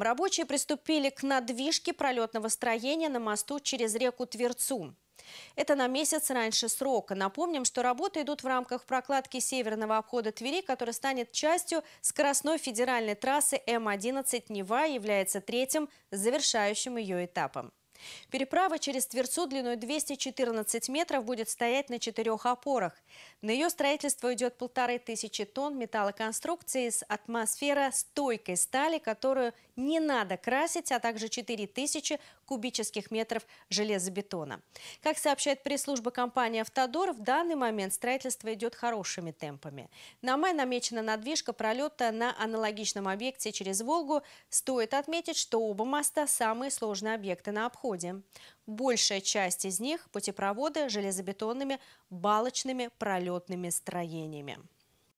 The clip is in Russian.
Рабочие приступили к надвижке пролетного строения на мосту через реку Тверцу. Это на месяц раньше срока. Напомним, что работы идут в рамках прокладки северного обхода Твери, который станет частью скоростной федеральной трассы М-11 Нева и является третьим завершающим ее этапом. Переправа через Тверцу длиной 214 метров будет стоять на четырех опорах. На ее строительство идет полторы тысячи тонн металлоконструкции с атмосфера стойкой стали, которую не надо красить, а также 4000 кубических метров железобетона. Как сообщает пресс-служба компании «Автодор», в данный момент строительство идет хорошими темпами. На май намечена надвижка пролета на аналогичном объекте через Волгу. Стоит отметить, что оба моста – самые сложные объекты на обход переходе. Большая часть из них – путепроводы железобетонными балочными пролетными строениями.